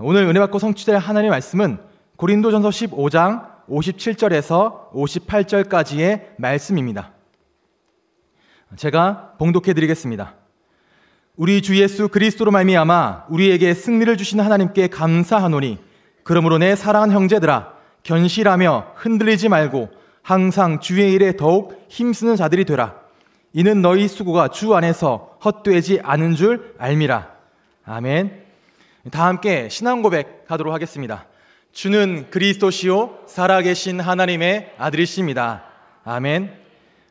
오늘 은혜 받고 성취될 하나님의 말씀은 고린도전서 15장 57절에서 58절까지의 말씀입니다. 제가 봉독해 드리겠습니다. 우리 주 예수 그리스도로 말미암아 우리에게 승리를 주신 하나님께 감사하노니 그러므로 내사랑한 형제들아 견실하며 흔들리지 말고 항상 주의 일에 더욱 힘쓰는 자들이 되라 이는 너희 수고가 주 안에서 헛되지 않은 줄 알미라 아멘 다 함께 신앙 고백하도록 하겠습니다. 주는 그리스도시요 살아계신 하나님의 아들이십니다. 아멘.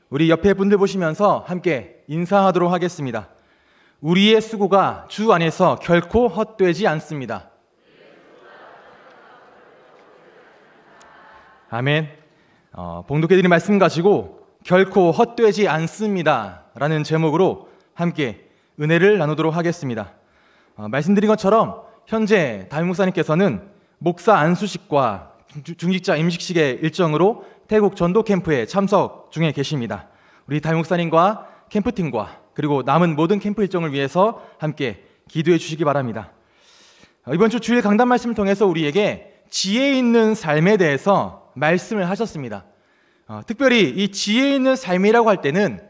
우리 옆에 분들 보시면서 함께 인사하도록 하겠습니다. 우리의 수고가 주 안에서 결코 헛되지 않습니다. 아멘. 어, 봉독해드린 말씀 가지고 결코 헛되지 않습니다. 라는 제목으로 함께 은혜를 나누도록 하겠습니다. 어, 말씀드린 것처럼 현재 담임 목사님께서는 목사 안수식과 중직자 임식식의 일정으로 태국 전도 캠프에 참석 중에 계십니다. 우리 담임 목사님과 캠프팀과 그리고 남은 모든 캠프 일정을 위해서 함께 기도해 주시기 바랍니다. 어, 이번 주 주일 강단 말씀을 통해서 우리에게 지혜 있는 삶에 대해서 말씀을 하셨습니다. 어, 특별히 이 지혜 있는 삶이라고 할 때는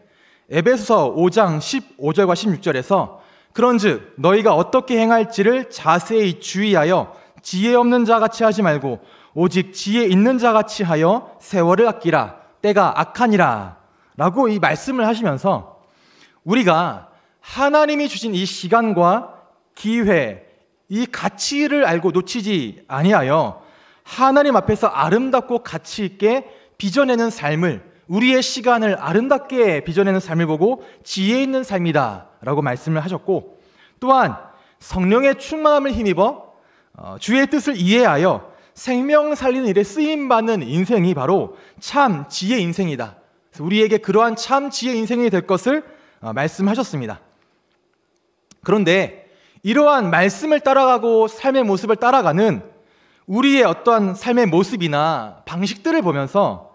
에베소서 5장 15절과 16절에서 그런즉 너희가 어떻게 행할지를 자세히 주의하여 지혜 없는 자 같이 하지 말고 오직 지혜 있는 자 같이 하여 세월을 아끼라 때가 악하니라라고 이 말씀을 하시면서 우리가 하나님이 주신 이 시간과 기회 이 가치를 알고 놓치지 아니하여 하나님 앞에서 아름답고 가치 있게 빚어내는 삶을 우리의 시간을 아름답게 빚어내는 삶을 보고 지혜 있는 삶이다 라고 말씀을 하셨고 또한 성령의 충만함을 힘입어 어, 주의 뜻을 이해하여 생명 살리는 일에 쓰임받는 인생이 바로 참 지혜 인생이다. 우리에게 그러한 참 지혜 인생이 될 것을 어, 말씀하셨습니다. 그런데 이러한 말씀을 따라가고 삶의 모습을 따라가는 우리의 어떠한 삶의 모습이나 방식들을 보면서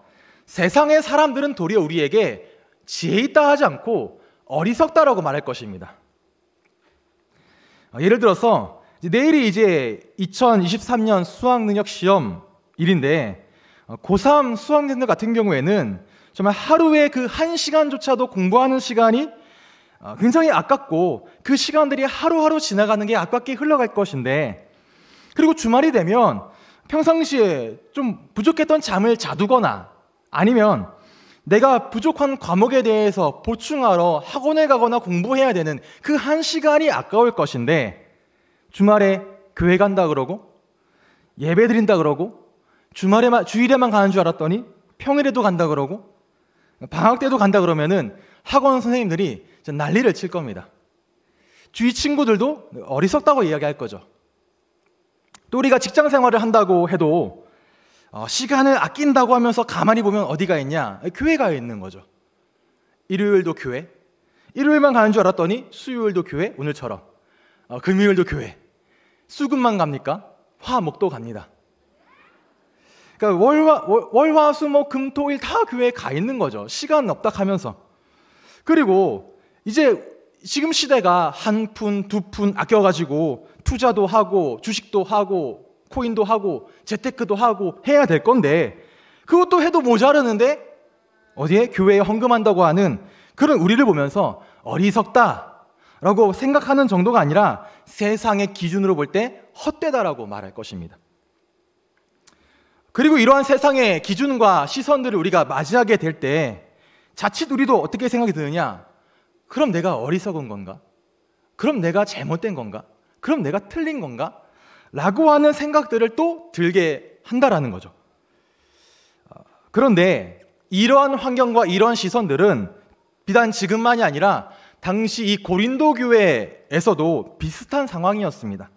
세상의 사람들은 도리어 우리에게 지혜 있다 하지 않고 어리석다라고 말할 것입니다. 어, 예를 들어서 내일이 이제 2023년 수학능력 시험일인데 어, 고3 수학생들 같은 경우에는 정말 하루에 그 한 시간조차도 공부하는 시간이 어, 굉장히 아깝고 그 시간들이 하루하루 지나가는 게 아깝게 흘러갈 것인데 그리고 주말이 되면 평상시에 좀 부족했던 잠을 자두거나 아니면 내가 부족한 과목에 대해서 보충하러 학원에 가거나 공부해야 되는 그 한 시간이 아까울 것인데 주말에 교회 간다 그러고 예배 드린다 그러고 주말에만 주일에만 가는 줄 알았더니 평일에도 간다 그러고 방학 때도 간다 그러면은 학원 선생님들이 난리를 칠 겁니다. 주위 친구들도 어리석다고 이야기할 거죠. 또 우리가 직장 생활을 한다고 해도 어, 시간을 아낀다고 하면서 가만히 보면 어디가 있냐? 교회가 있는 거죠. 일요일도 교회. 일요일만 가는 줄 알았더니 수요일도 교회, 오늘처럼. 어, 금요일도 교회. 수금만 갑니까? 화, 목도 갑니다. 그러니까 월화, 월, 화, 수, 목, 뭐 금, 토, 일 다 교회에 가 있는 거죠. 시간 없다 하면서. 그리고 이제 지금 시대가 한 푼, 두 푼 아껴가지고 투자도 하고 주식도 하고 코인도 하고 재테크도 하고 해야 될 건데 그것도 해도 모자르는데 어디에 교회에 헌금한다고 하는 그런 우리를 보면서 어리석다라고 생각하는 정도가 아니라 세상의 기준으로 볼 때 헛되다라고 말할 것입니다. 그리고 이러한 세상의 기준과 시선들을 우리가 맞이하게 될 때 자칫 우리도 어떻게 생각이 드느냐? 그럼 내가 어리석은 건가? 그럼 내가 잘못된 건가? 그럼 내가 틀린 건가? 라고 하는 생각들을 또 들게 한다라는 거죠. 아, 그런데 이러한 환경과 이러한 시선들은 비단 지금만이 아니라 당시 이 고린도 교회에서도 비슷한 상황이었습니다.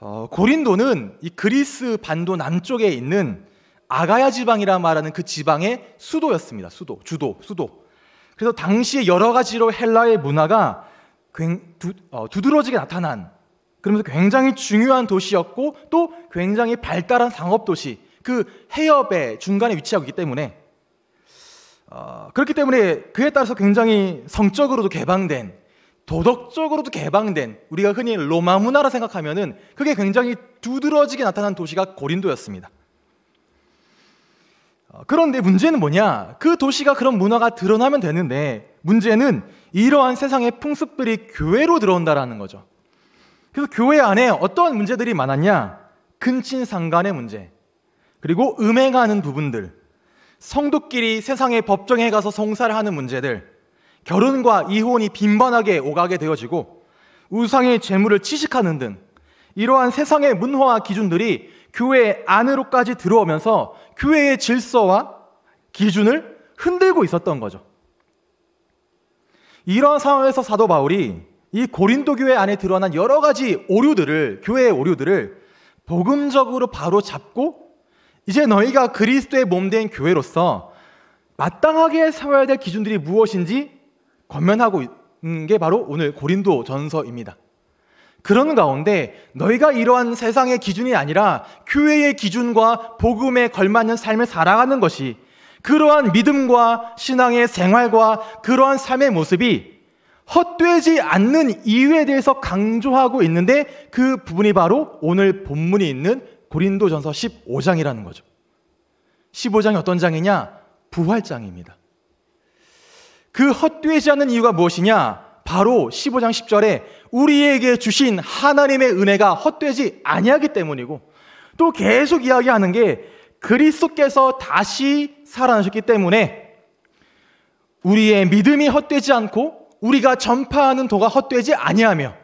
어, 고린도는 이 그리스 반도 남쪽에 있는 아가야 지방이라 말하는 그 지방의 수도였습니다. 수도, 주도, 수도. 그래서 당시에 여러 가지로 헬라의 문화가 두, 어, 두드러지게 나타난 그러면서 굉장히 중요한 도시였고 또 굉장히 발달한 상업 도시 그 해협의 중간에 위치하고 있기 때문에 어, 그렇기 때문에 그에 따라서 굉장히 성적으로도 개방된 도덕적으로도 개방된 우리가 흔히 로마 문화라 생각하면은 그게 굉장히 두드러지게 나타난 도시가 고린도였습니다. 어, 그런데 문제는 뭐냐? 그 도시가 그런 문화가 드러나면 되는데 문제는 이러한 세상의 풍습들이 교회로 들어온다라는 거죠. 그래서 교회 안에 어떠한 문제들이 많았냐? 근친상간의 문제, 그리고 음행하는 부분들, 성도끼리 세상의 법정에 가서 성사를 하는 문제들, 결혼과 이혼이 빈번하게 오가게 되어지고 우상의 재물을 취식하는 등 이러한 세상의 문화와 기준들이 교회 안으로까지 들어오면서 교회의 질서와 기준을 흔들고 있었던 거죠. 이런 상황에서 사도 바울이 이 고린도 교회 안에 드러난 여러 가지 오류들을 교회의 오류들을 복음적으로 바로 잡고 이제 너희가 그리스도의 몸된 교회로서 마땅하게 세워야 될 기준들이 무엇인지 권면하고 있는 게 바로 오늘 고린도 전서입니다. 그런 가운데 너희가 이러한 세상의 기준이 아니라 교회의 기준과 복음에 걸맞는 삶을 살아가는 것이 그러한 믿음과 신앙의 생활과 그러한 삶의 모습이 헛되지 않는 이유에 대해서 강조하고 있는데 그 부분이 바로 오늘 본문이 있는 고린도전서 15장이라는 거죠. 15장이 어떤 장이냐? 부활장입니다. 그 헛되지 않는 이유가 무엇이냐? 바로 15장 10절에 우리에게 주신 하나님의 은혜가 헛되지 아니하기 때문이고 또 계속 이야기하는 게 그리스도께서 다시 살아나셨기 때문에 우리의 믿음이 헛되지 않고 우리가 전파하는 도가 헛되지 아니하며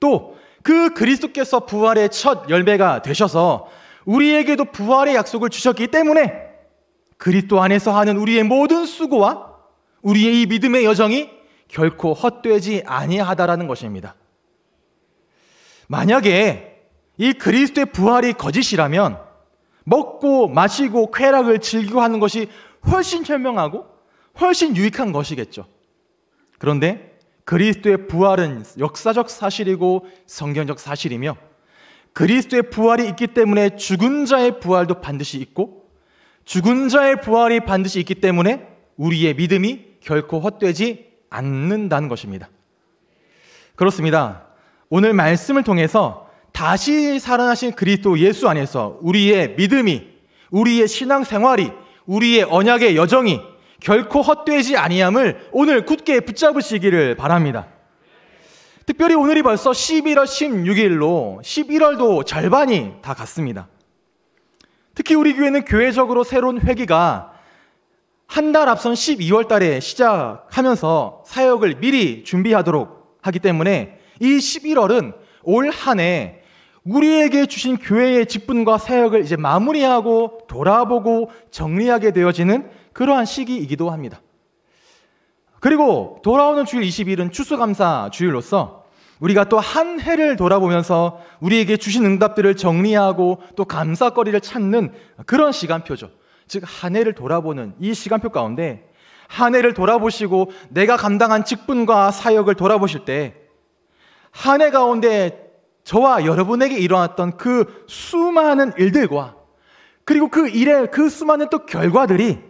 또 그 그리스도께서 부활의 첫 열매가 되셔서 우리에게도 부활의 약속을 주셨기 때문에 그리스도 안에서 하는 우리의 모든 수고와 우리의 이 믿음의 여정이 결코 헛되지 아니하다라는 것입니다. 만약에 이 그리스도의 부활이 거짓이라면 먹고 마시고 쾌락을 즐기고 하는 것이 훨씬 현명하고 훨씬 유익한 것이겠죠. 그런데 그리스도의 부활은 역사적 사실이고 성경적 사실이며 그리스도의 부활이 있기 때문에 죽은 자의 부활도 반드시 있고 죽은 자의 부활이 반드시 있기 때문에 우리의 믿음이 결코 헛되지 않는다는 것입니다. 그렇습니다. 오늘 말씀을 통해서 다시 살아나신 그리스도 예수 안에서 우리의 믿음이, 우리의 신앙생활이, 우리의 언약의 여정이 결코 헛되지 아니함을 오늘 굳게 붙잡으시기를 바랍니다. 특별히 오늘이 벌써 11월 16일로 11월도 절반이 다 갔습니다. 특히 우리 교회는 교회적으로 새로운 회기가 한 달 앞선 12월 달에 시작하면서 사역을 미리 준비하도록 하기 때문에 이 11월은 올 한해 우리에게 주신 교회의 직분과 사역을 이제 마무리하고 돌아보고 정리하게 되어지는 그러한 시기이기도 합니다. 그리고 돌아오는 주일 20일은 추수감사 주일로서 우리가 또 한 해를 돌아보면서 우리에게 주신 응답들을 정리하고 또 감사거리를 찾는 그런 시간표죠. 즉, 한 해를 돌아보는 이 시간표 가운데 한 해를 돌아보시고 내가 감당한 직분과 사역을 돌아보실 때 한 해 가운데 저와 여러분에게 일어났던 그 수많은 일들과 그리고 그 일의 그 수많은 또 결과들이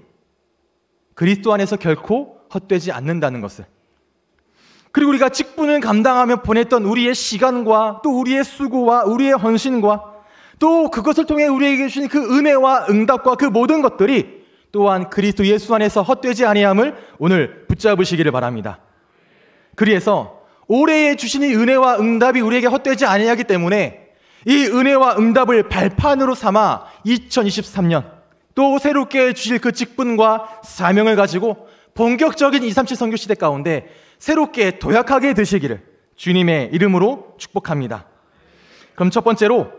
그리스도 안에서 결코 헛되지 않는다는 것을. 그리고 우리가 직분을 감당하며 보냈던 우리의 시간과 또 우리의 수고와 우리의 헌신과 또 그것을 통해 우리에게 주신 그 은혜와 응답과 그 모든 것들이 또한 그리스도 예수 안에서 헛되지 아니함을 오늘 붙잡으시기를 바랍니다. 그리해서 올해에 주신 이 은혜와 응답이 우리에게 헛되지 아니하기 때문에 이 은혜와 응답을 발판으로 삼아 2023년 또 새롭게 주실 그 직분과 사명을 가지고 본격적인 237 선교 시대 가운데 새롭게 도약하게 되시기를 주님의 이름으로 축복합니다. 그럼 첫 번째로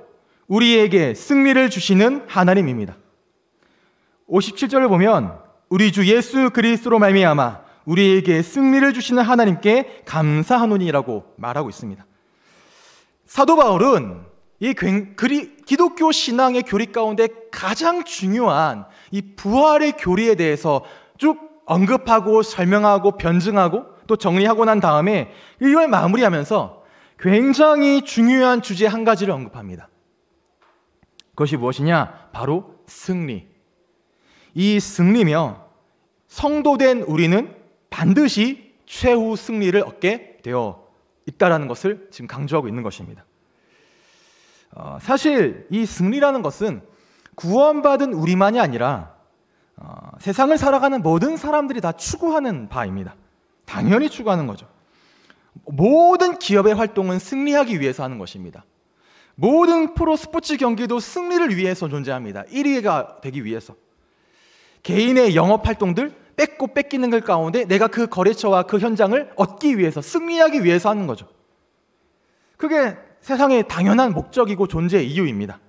우리에게 승리를 주시는 하나님입니다. 57절을 보면 우리 주 예수 그리스도로 말미암아 우리에게 승리를 주시는 하나님께 감사하노니라고 말하고 있습니다. 사도 바울은 이 기독교 신앙의 교리 가운데 가장 중요한 이 부활의 교리에 대해서 쭉 언급하고 설명하고 변증하고 또 정리하고 난 다음에 이걸 마무리하면서 굉장히 중요한 주제 한 가지를 언급합니다. 그것이 무엇이냐? 바로 승리. 이 승리며 성도된 우리는 반드시 최후 승리를 얻게 되어 있다라는 것을 지금 강조하고 있는 것입니다. 어, 사실 이 승리라는 것은 구원받은 우리만이 아니라 어, 세상을 살아가는 모든 사람들이 다 추구하는 바입니다. 당연히 추구하는 거죠. 모든 기업의 활동은 승리하기 위해서 하는 것입니다. 모든 프로 스포츠 경기도 승리를 위해서 존재합니다. 1위가 되기 위해서. 개인의 영업 활동들 뺏고 뺏기는 것 가운데 내가 그 거래처와 그 현장을 얻기 위해서 승리하기 위해서 하는 거죠. 그게 세상의 당연한 목적이고 존재 이유입니다.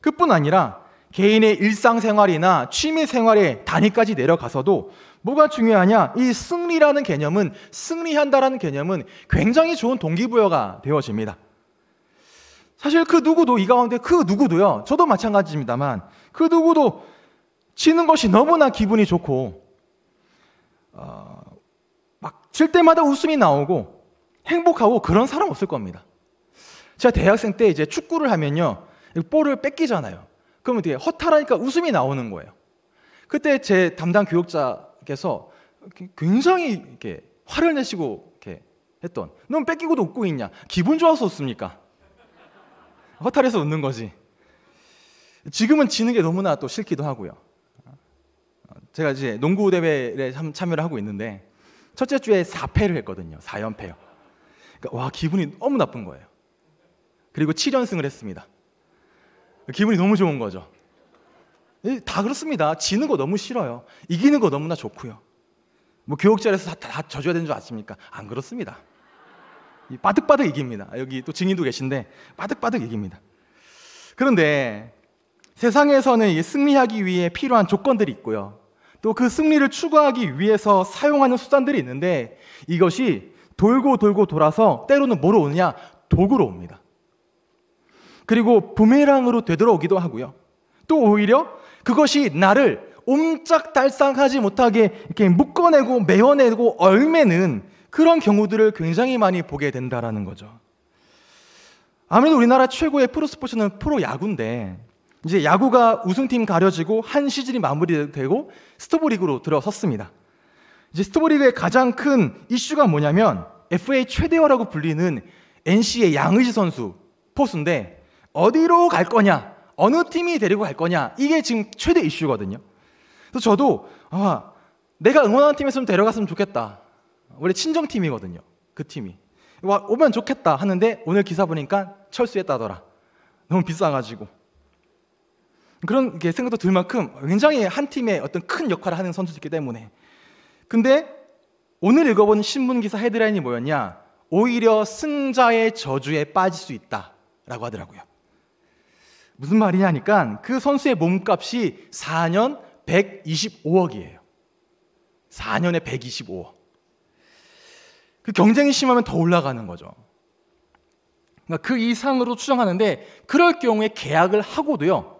그뿐 아니라 개인의 일상생활이나 취미생활의 단위까지 내려가서도 뭐가 중요하냐? 이 승리라는 개념은 승리한다라는 개념은 굉장히 좋은 동기부여가 되어집니다. 사실 그 누구도 이 가운데 그 누구도요. 저도 마찬가지입니다만 그 누구도 치는 것이 너무나 기분이 좋고 어, 막칠 때마다 웃음이 나오고 행복하고 그런 사람 없을 겁니다. 제가 대학생 때 이제 축구를 하면요. 볼을 뺏기잖아요. 그러면 어떻게 허탈하니까 웃음이 나오는 거예요. 그때 제 담당 교육자께서 굉장히 이렇게 화를 내시고 이렇게 했던 넌 뺏기고도 웃고 있냐? 기분 좋아서 웃습니까? 허탈해서 웃는 거지. 지금은 지는 게 너무나 또 싫기도 하고요. 제가 이제 농구 대회에 참, 참여를 하고 있는데 첫째 주에 4패를 했거든요. 4연패요. 그러니까 와 기분이 너무 나쁜 거예요. 그리고 7연승을 했습니다. 기분이 너무 좋은 거죠. 다 그렇습니다. 지는 거 너무 싫어요. 이기는 거 너무나 좋고요. 뭐 교육자리에서 다, 다 져줘야 되는 줄 아십니까? 안 그렇습니다. 빠득빠득 이깁니다. 여기 또 증인도 계신데 빠득빠득 이깁니다. 그런데 세상에서는 승리하기 위해 필요한 조건들이 있고요. 또 그 승리를 추구하기 위해서 사용하는 수단들이 있는데 이것이 돌고 돌고 돌아서 때로는 뭐로 오느냐? 도구로 옵니다. 그리고 부메랑으로 되돌아오기도 하고요. 또 오히려 그것이 나를 옴짝달싹하지 못하게 이렇게 묶어내고 메어내고 얼매는 그런 경우들을 굉장히 많이 보게 된다라는 거죠. 아무래도 우리나라 최고의 프로 스포츠는 프로 야구인데 이제 야구가 우승팀 가려지고 한 시즌이 마무리되고 스토브리그로 들어섰습니다. 이제 스토브리그의 가장 큰 이슈가 뭐냐면 FA 최대어라고 불리는 NC의 양의지 선수 포수인데 어디로 갈 거냐? 어느 팀이 데리고 갈 거냐? 이게 지금 최대 이슈거든요. 그래서 저도 아, 내가 응원하는 팀에서 데려갔으면 좋겠다. 원래 친정팀이거든요. 그 팀이. 와, 오면 좋겠다 하는데 오늘 기사 보니까 철수했다더라. 너무 비싸가지고. 그런 게 생각도 들 만큼 굉장히 한 팀의 어떤 큰 역할을 하는 선수들이기 때문에. 근데 오늘 읽어본 신문 기사 헤드라인이 뭐였냐? 오히려 승자의 저주에 빠질 수 있다라고 하더라고요. 무슨 말이냐니까 그 선수의 몸값이 4년 125억이에요. 4년에 125억. 그 경쟁이 심하면 더 올라가는 거죠. 그러니까 그 이상으로 추정하는데 그럴 경우에 계약을 하고도요.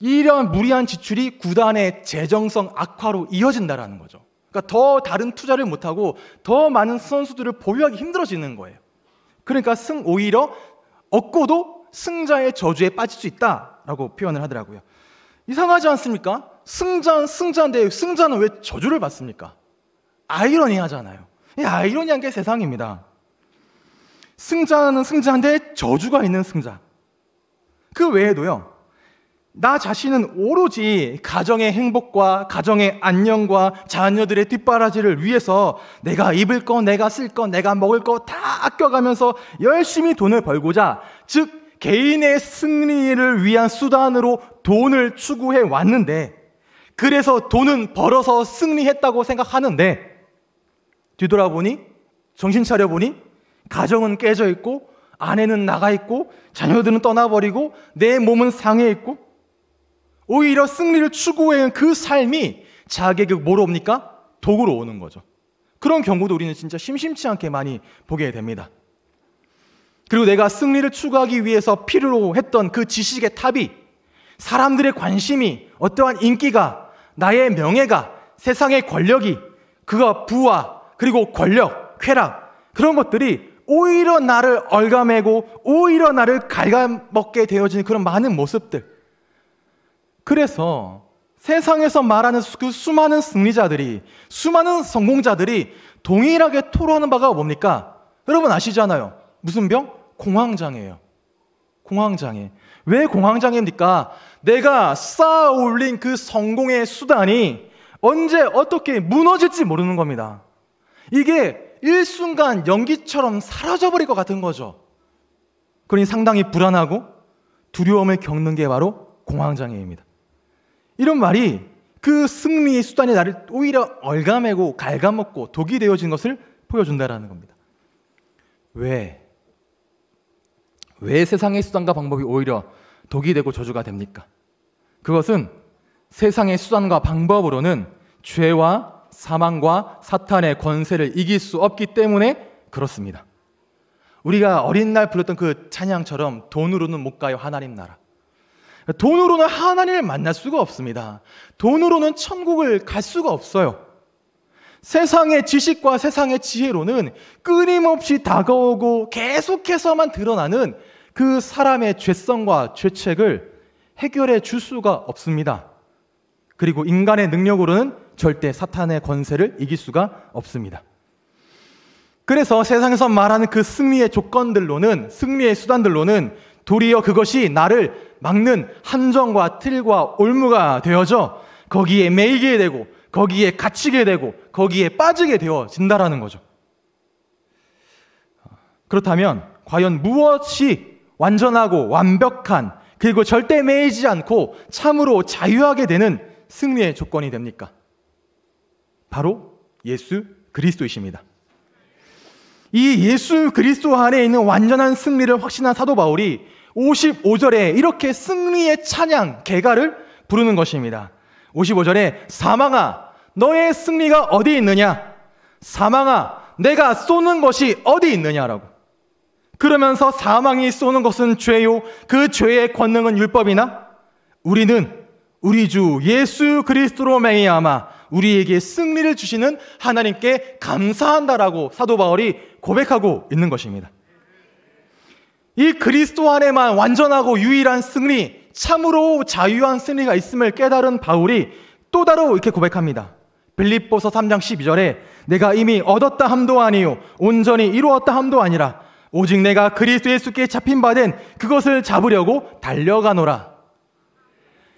이러한 무리한 지출이 구단의 재정성 악화로 이어진다라는 거죠. 그러니까 더 다른 투자를 못하고 더 많은 선수들을 보유하기 힘들어지는 거예요. 그러니까 승 오히려 얻고도 승자의 저주에 빠질 수 있다라고 표현을 하더라고요. 이상하지 않습니까? 승자는 승자인데 승자는 왜 저주를 받습니까? 아이러니하잖아요. 이 아이러니한 게 세상입니다. 승자는 승자인데 저주가 있는 승자. 그 외에도요. 나 자신은 오로지 가정의 행복과 가정의 안녕과 자녀들의 뒷바라지를 위해서 내가 입을 거, 내가 쓸 거, 내가 먹을 거 다 아껴가면서 열심히 돈을 벌고자, 즉, 개인의 승리를 위한 수단으로 돈을 추구해 왔는데, 그래서 돈은 벌어서 승리했다고 생각하는데, 뒤돌아보니, 정신 차려보니, 가정은 깨져 있고, 아내는 나가 있고, 자녀들은 떠나버리고, 내 몸은 상해 있고, 오히려 승리를 추구해온 그 삶이 자기에게 그 뭐로 옵니까? 독으로 오는 거죠. 그런 경우도 우리는 진짜 심심치 않게 많이 보게 됩니다. 그리고 내가 승리를 추구하기 위해서 필요로 했던 그 지식의 탑이 사람들의 관심이 어떠한 인기가 나의 명예가 세상의 권력이 그가 부와 그리고 권력 쾌락 그런 것들이 오히려 나를 얼감매고 오히려 나를 갉아먹게 되어진 그런 많은 모습들 그래서 세상에서 말하는 그 수많은 승리자들이 수많은 성공자들이 동일하게 토로하는 바가 뭡니까? 여러분 아시잖아요 무슨 병? 공황장애예요. 공황장애. 왜 공황장애입니까? 내가 쌓아 올린 그 성공의 수단이 언제 어떻게 무너질지 모르는 겁니다. 이게 일순간 연기처럼 사라져버릴 것 같은 거죠. 그러니 상당히 불안하고 두려움을 겪는 게 바로 공황장애입니다. 이런 말이 그 승리의 수단이 나를 오히려 얼가매고 갉아먹고 독이 되어진 것을 보여준다라는 겁니다. 왜왜 세상의 수단과 방법이 오히려 독이 되고 저주가 됩니까? 그것은 세상의 수단과 방법으로는 죄와 사망과 사탄의 권세를 이길 수 없기 때문에 그렇습니다. 우리가 어린 날 불렀던 그 찬양처럼 돈으로는 못 가요 하나님 나라. 돈으로는 하나님을 만날 수가 없습니다. 돈으로는 천국을 갈 수가 없어요. 세상의 지식과 세상의 지혜로는 끊임없이 다가오고 계속해서만 드러나는 그 사람의 죄성과 죄책을 해결해 줄 수가 없습니다. 그리고 인간의 능력으로는 절대 사탄의 권세를 이길 수가 없습니다. 그래서 세상에서 말하는 그 승리의 조건들로는 승리의 수단들로는 도리어 그것이 나를 막는 함정과 틀과 올무가 되어져 거기에 매이게 되고 거기에 갇히게 되고 거기에 빠지게 되어진다라는 거죠. 그렇다면 과연 무엇이 완전하고 완벽한 그리고 절대 매이지 않고 참으로 자유하게 되는 승리의 조건이 됩니까? 바로 예수 그리스도이십니다. 이 예수 그리스도 안에 있는 완전한 승리를 확신한 사도 바울이 55절에 이렇게 승리의 찬양 개가를 부르는 것입니다. 55절에 사망아 너의 승리가 어디 있느냐? 사망아 내가 쏘는 것이 어디 있느냐라고. 그러면서 사망이 쏘는 것은 죄요. 그 죄의 권능은 율법이나 우리는 우리 주 예수 그리스도로 맹이하마 우리에게 승리를 주시는 하나님께 감사한다라고 사도 바울이 고백하고 있는 것입니다. 이 그리스도 안에만 완전하고 유일한 승리, 참으로 자유한 승리가 있음을 깨달은 바울이 또 다로 이렇게 고백합니다. 빌립보서 3장 12절에 내가 이미 얻었다 함도 아니요 온전히 이루었다 함도 아니라 오직 내가 그리스도 예수께 잡힌 바 된 그것을 잡으려고 달려가노라.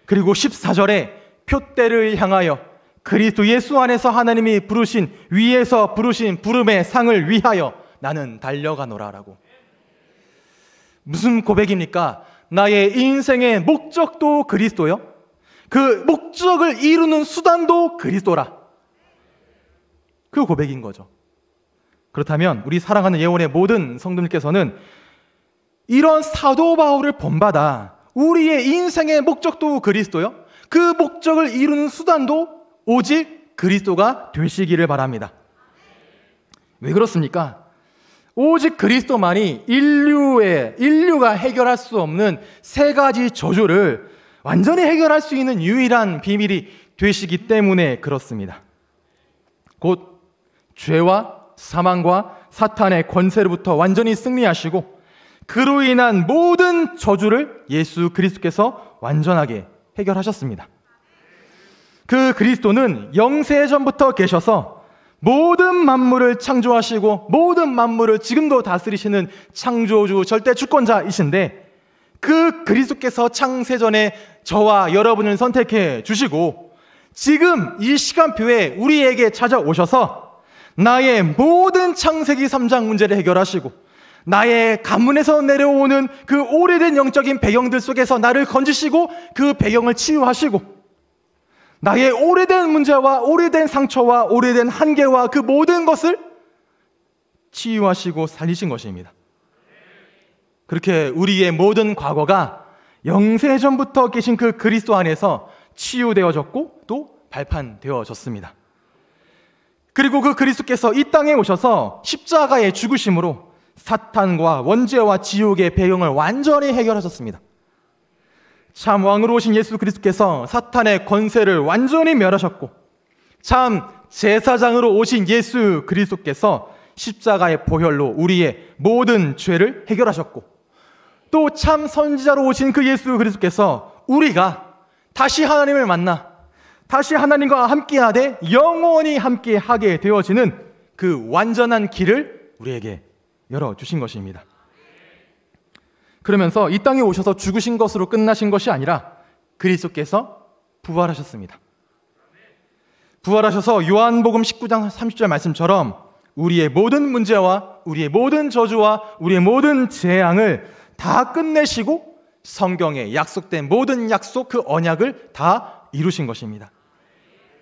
그리고 14절에 표대를 향하여 그리스도 예수 안에서 하나님이 부르신 위에서 부르신 부름의 상을 위하여 나는 달려가노라라고. 무슨 고백입니까? 나의 인생의 목적도 그리스도요. 그 목적을 이루는 수단도 그리스도라. 그 고백인 거죠. 그렇다면 우리 사랑하는 예원의 모든 성도님께서는 이런 사도 바울을 본받아 우리의 인생의 목적도 그리스도요. 그 목적을 이루는 수단도 오직 그리스도가 되시기를 바랍니다. 왜 그렇습니까? 오직 그리스도만이 인류의 인류가 해결할 수 없는 세 가지 저주를 완전히 해결할 수 있는 유일한 비밀이 되시기 때문에 그렇습니다. 곧 죄와 사망과 사탄의 권세로부터 완전히 승리하시고 그로 인한 모든 저주를 예수 그리스도께서 완전하게 해결하셨습니다. 그 그리스도는 영세 전부터 계셔서 모든 만물을 창조하시고 모든 만물을 지금도 다스리시는 창조주 절대 주권자이신데 그 그리스도께서 창세전에 저와 여러분을 선택해 주시고 지금 이 시간표에 우리에게 찾아오셔서 나의 모든 창세기 3장 문제를 해결하시고 나의 가문에서 내려오는 그 오래된 영적인 배경들 속에서 나를 건지시고 그 배경을 치유하시고 나의 오래된 문제와 오래된 상처와 오래된 한계와 그 모든 것을 치유하시고 살리신 것입니다. 그렇게 우리의 모든 과거가 영세 전부터 계신 그 그리스도 안에서 치유되어졌고 또 발판되어졌습니다. 그리고 그 그리스도께서 이 땅에 오셔서 십자가의 죽으심으로 사탄과 원죄와 지옥의 배경을 완전히 해결하셨습니다. 참 왕으로 오신 예수 그리스께서 사탄의 권세를 완전히 멸하셨고 참 제사장으로 오신 예수 그리스께서 십자가의 보혈로 우리의 모든 죄를 해결하셨고 또 참 선지자로 오신 그 예수 그리스께서 우리가 다시 하나님을 만나 다시 하나님과 함께하되 영원히 함께하게 되어지는 그 완전한 길을 우리에게 열어주신 것입니다. 그러면서 이 땅에 오셔서 죽으신 것으로 끝나신 것이 아니라 그리스도께서 부활하셨습니다. 부활하셔서 요한복음 19장 30절 말씀처럼 우리의 모든 문제와 우리의 모든 저주와 우리의 모든 재앙을 다 끝내시고 성경에 약속된 모든 약속 그 언약을 다 이루신 것입니다.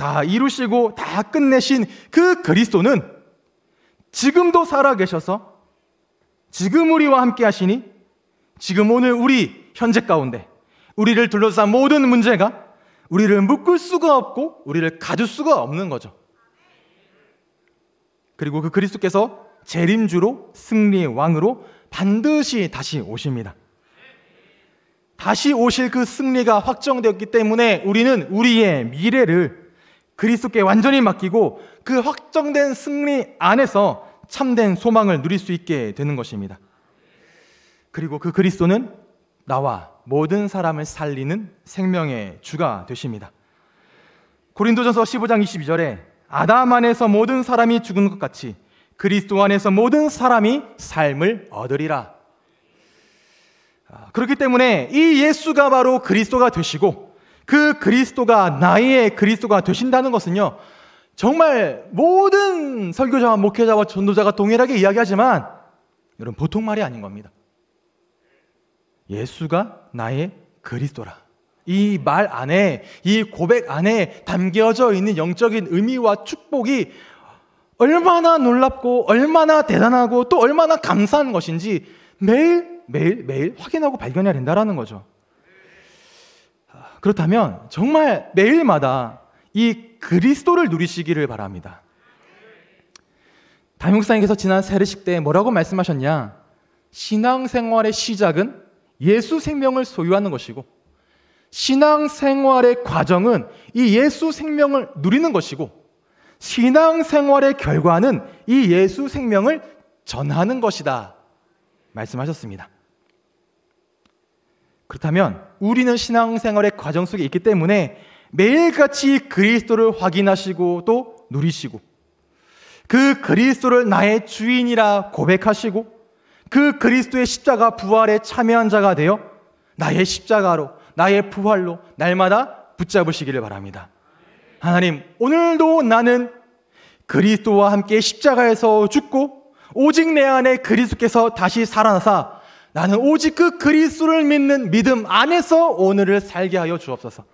다 이루시고 다 끝내신 그 그리스도는 지금도 살아계셔서 지금 우리와 함께 하시니 지금 오늘 우리 현재 가운데 우리를 둘러싼 모든 문제가 우리를 묶을 수가 없고 우리를 가질 수가 없는 거죠. 그리고 그 그리스도께서 재림주로 승리의 왕으로 반드시 다시 오십니다. 다시 오실 그 승리가 확정되었기 때문에 우리는 우리의 미래를 그리스도께 완전히 맡기고 그 확정된 승리 안에서 참된 소망을 누릴 수 있게 되는 것입니다. 그리고 그 그리스도는 나와 모든 사람을 살리는 생명의 주가 되십니다. 고린도전서 15장 22절에 아담 안에서 모든 사람이 죽은 것 같이 그리스도 안에서 모든 사람이 삶을 얻으리라. 아, 그렇기 때문에 이 예수가 바로 그리스도가 되시고 그 그리스도가 나의 그리스도가 되신다는 것은요. 정말 모든 설교자와 목회자와 전도자가 동일하게 이야기하지만 여러분 보통 말이 아닌 겁니다. 예수가 나의 그리스도라. 이 말 안에 이 고백 안에 담겨져 있는 영적인 의미와 축복이 얼마나 놀랍고 얼마나 대단하고 또 얼마나 감사한 것인지 매일 매일 매일 확인하고 발견해야 된다라는 거죠. 그렇다면 정말 매일마다 이 그리스도를 누리시기를 바랍니다. 담임목사님께서 지난 세례식 때 뭐라고 말씀하셨냐? 신앙생활의 시작은 예수 생명을 소유하는 것이고 신앙생활의 과정은 이 예수 생명을 누리는 것이고 신앙생활의 결과는 이 예수 생명을 전하는 것이다 말씀하셨습니다. 그렇다면 우리는 신앙생활의 과정 속에 있기 때문에 매일같이 그리스도를 확인하시고 또 누리시고 그 그리스도를 나의 주인이라 고백하시고 그 그리스도의 십자가 부활에 참여한 자가 되어 나의 십자가로 나의 부활로 날마다 붙잡으시기를 바랍니다. 하나님, 오늘도 나는 그리스도와 함께 십자가에서 죽고 오직 내 안에 그리스도께서 다시 살아나사 나는 오직 그 그리스도를 믿는 믿음 안에서 오늘을 살게 하여 주옵소서.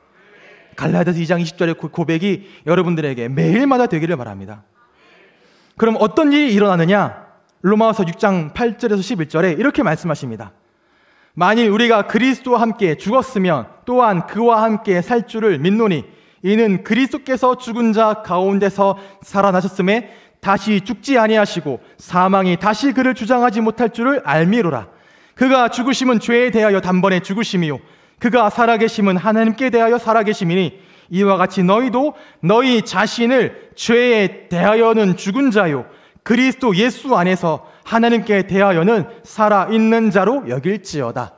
갈라디아서 2장 20절의 고백이 여러분들에게 매일마다 되기를 바랍니다. 그럼 어떤 일이 일어나느냐? 로마서 6장 8절에서 11절에 이렇게 말씀하십니다. 만일 우리가 그리스도와 함께 죽었으면 또한 그와 함께 살 줄을 믿노니 이는 그리스도께서 죽은 자 가운데서 살아나셨음에 다시 죽지 아니하시고 사망이 다시 그를 주장하지 못할 줄을 알미로라. 그가 죽으심은 죄에 대하여 단번에 죽으심이요. 그가 살아계심은 하나님께 대하여 살아계심이니 이와 같이 너희도 너희 자신을 죄에 대하여는 죽은 자요. 그리스도 예수 안에서 하나님께 대하여는 살아있는 자로 여길지어다.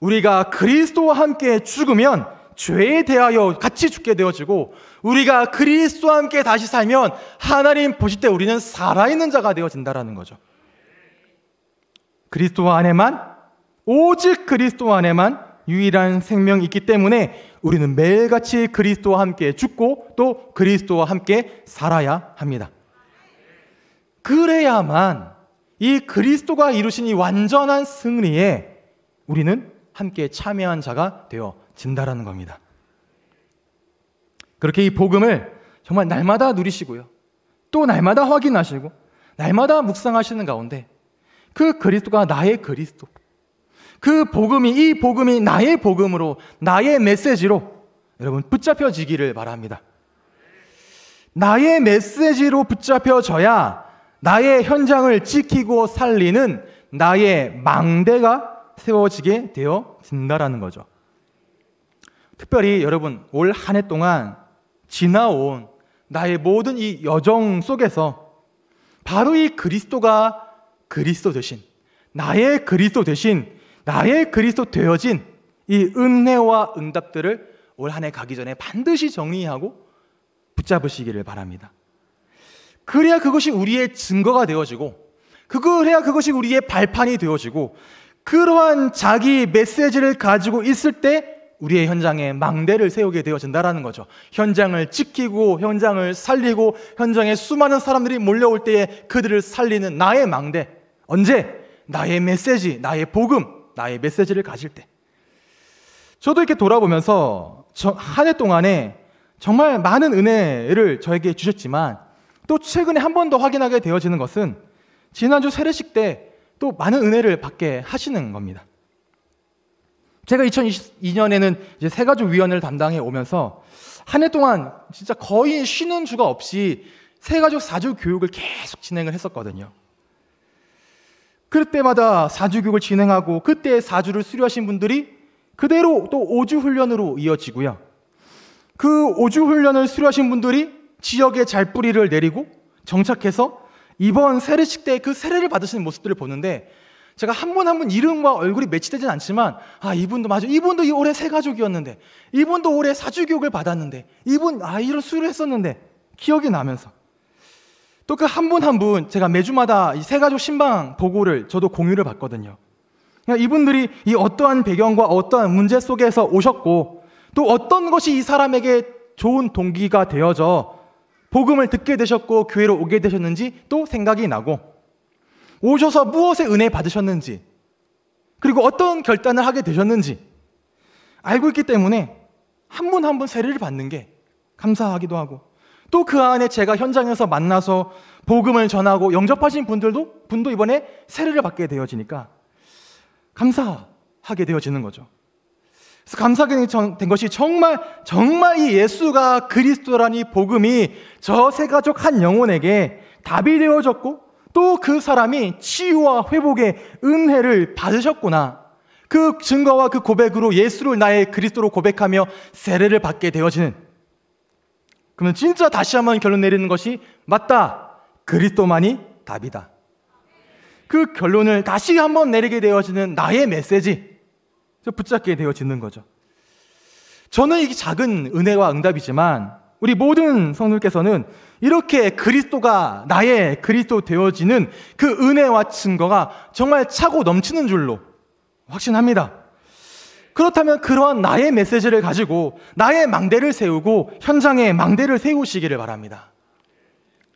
우리가 그리스도와 함께 죽으면 죄에 대하여 같이 죽게 되어지고 우리가 그리스도와 함께 다시 살면 하나님 보실 때 우리는 살아있는 자가 되어진다라는 거죠. 그리스도 안에만 오직 그리스도 안에만 유일한 생명이 있기 때문에 우리는 매일같이 그리스도와 함께 죽고 또 그리스도와 함께 살아야 합니다. 그래야만 이 그리스도가 이루신 이 완전한 승리에 우리는 함께 참여한 자가 되어진다라는 겁니다. 그렇게 이 복음을 정말 날마다 누리시고요. 또 날마다 확인하시고 날마다 묵상하시는 가운데 그 그리스도가 나의 그리스도. 그 복음이, 이 복음이 나의 복음으로, 나의 메시지로 여러분 붙잡혀지기를 바랍니다. 나의 메시지로 붙잡혀져야 나의 현장을 지키고 살리는 나의 망대가 세워지게 되어진다라는 거죠. 특별히 여러분 올 한 해 동안 지나온 나의 모든 이 여정 속에서 바로 이 그리스도가 그리스도 대신 나의 그리스도 대신 나의 그리스도 되어진 이 은혜와 응답들을 올 한 해 가기 전에 반드시 정리하고 붙잡으시기를 바랍니다. 그래야 그것이 우리의 증거가 되어지고 그래야 그것이 우리의 발판이 되어지고 그러한 자기 메시지를 가지고 있을 때 우리의 현장에 망대를 세우게 되어진다라는 거죠. 현장을 지키고 현장을 살리고 현장에 수많은 사람들이 몰려올 때에 그들을 살리는 나의 망대. 언제? 나의 메시지, 나의 복음, 나의 메시지를 가질 때. 저도 이렇게 돌아보면서 한 해 동안에 정말 많은 은혜를 저에게 주셨지만 또 최근에 한 번 더 확인하게 되어지는 것은 지난주 세례식 때 또 많은 은혜를 받게 하시는 겁니다. 제가 2022년에는 이제 새가족위원회를 담당해 오면서 한 해 동안 진짜 거의 쉬는 주가 없이 새가족 사주 교육을 계속 진행을 했었거든요. 그때마다 사주교육을 진행하고 그때 사주를 수료하신 분들이 그대로 또 오주 훈련으로 이어지고요. 그 오주 훈련을 수료하신 분들이 지역에 잘 뿌리를 내리고 정착해서 이번 세례식 때 그 세례를 받으시는 모습들을 보는데 제가 한 분 한 분 이름과 얼굴이 매치되진 않지만 아 이분도 맞아 이분도 이 올해 새 가족이었는데 이분도 올해 사주 교육을 받았는데 이분 아 이런 수료 했었는데 기억이 나면서 또그한분한분 제가 매주마다 이 세 가족 신방 보고를 저도 공유를 받거든요. 그러니까 이분들이 이 어떠한 배경과 어떠한 문제 속에서 오셨고 또 어떤 것이 이 사람에게 좋은 동기가 되어져 복음을 듣게 되셨고 교회로 오게 되셨는지 또 생각이 나고 오셔서 무엇에 은혜 받으셨는지 그리고 어떤 결단을 하게 되셨는지 알고 있기 때문에 한 분 한 분 세례를 받는 게 감사하기도 하고 또그 안에 제가 현장에서 만나서 복음을 전하고 영접하신 분들도 분도 이번에 세례를 받게 되어지니까 감사하게 되어지는 거죠. 그래서 감사하게 된 것이 정말 정말 이 예수가 그리스도라니 복음이 저 세 가족 한 영혼에게 답이 되어졌고 또 그 사람이 치유와 회복의 은혜를 받으셨구나. 그 증거와 그 고백으로 예수를 나의 그리스도로 고백하며 세례를 받게 되어지는 그러면 진짜 다시 한 번 결론 내리는 것이 맞다. 그리스도만이 답이다. 그 결론을 다시 한 번 내리게 되어지는 나의 메시지. 붙잡게 되어지는 거죠. 저는 이게 작은 은혜와 응답이지만 우리 모든 성도께서는 이렇게 그리스도가 나의 그리스도 되어지는 그 은혜와 증거가 정말 차고 넘치는 줄로 확신합니다. 그렇다면 그러한 나의 메시지를 가지고 나의 망대를 세우고 현장에 망대를 세우시기를 바랍니다.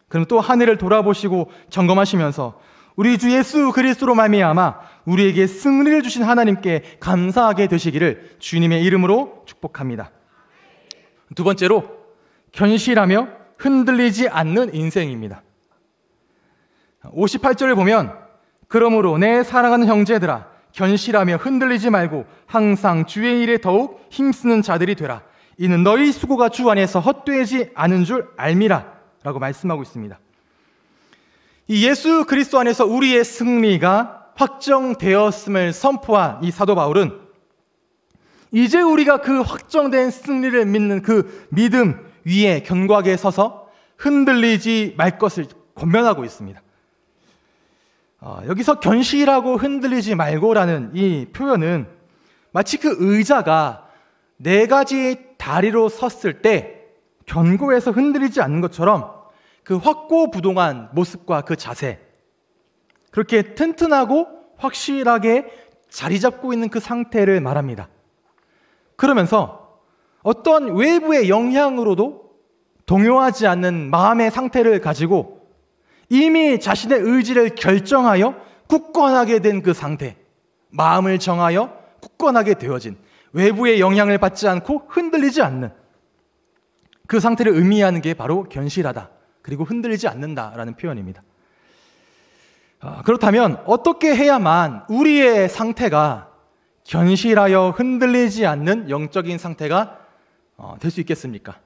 그럼 또 하늘을 돌아보시고 점검하시면서 우리 주 예수 그리스도로 말미암아 우리에게 승리를 주신 하나님께 감사하게 되시기를 주님의 이름으로 축복합니다. 두 번째로 견실하며 흔들리지 않는 인생입니다. 58절을 보면 그러므로 내 사랑하는 형제들아 견실하며 흔들리지 말고 항상 주의 일에 더욱 힘쓰는 자들이 되라. 이는 너희 수고가 주 안에서 헛되지 않은 줄 알미라. 라고 말씀하고 있습니다. 이 예수 그리스도 안에서 우리의 승리가 확정되었음을 선포한 이 사도 바울은 이제 우리가 그 확정된 승리를 믿는 그 믿음 위에 견고하게 서서 흔들리지 말 것을 권면하고 있습니다. 어, 여기서 견실하고 흔들리지 말고라는 이 표현은 마치 그 의자가 네 가지 다리로 섰을 때 견고해서 흔들리지 않는 것처럼 그 확고부동한 모습과 그 자세 그렇게 튼튼하고 확실하게 자리 잡고 있는 그 상태를 말합니다. 그러면서 어떤 외부의 영향으로도 동요하지 않는 마음의 상태를 가지고 이미 자신의 의지를 결정하여 굳건하게 된 그 상태, 마음을 정하여 굳건하게 되어진 외부의 영향을 받지 않고 흔들리지 않는 그 상태를 의미하는 게 바로 견실하다. 그리고 흔들리지 않는다라는 표현입니다. 아, 그렇다면 어떻게 해야만 우리의 상태가 견실하여 흔들리지 않는 영적인 상태가 어, 될수 있겠습니까?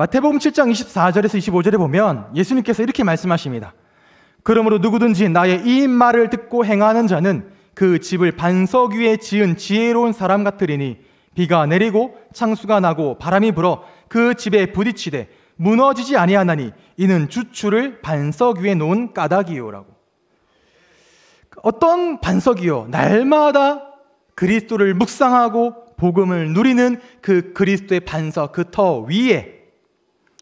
마태복음 7장 24절에서 25절에 보면 예수님께서 이렇게 말씀하십니다. 그러므로 누구든지 나의 이 말을 듣고 행하는 자는 그 집을 반석 위에 지은 지혜로운 사람 같으리니 비가 내리고 창수가 나고 바람이 불어 그 집에 부딪히되 무너지지 아니하나니 이는 주추를 반석 위에 놓은 까닭이요라고. 어떤 반석이요? 날마다 그리스도를 묵상하고 복음을 누리는 그 그리스도의 반석 그 터 위에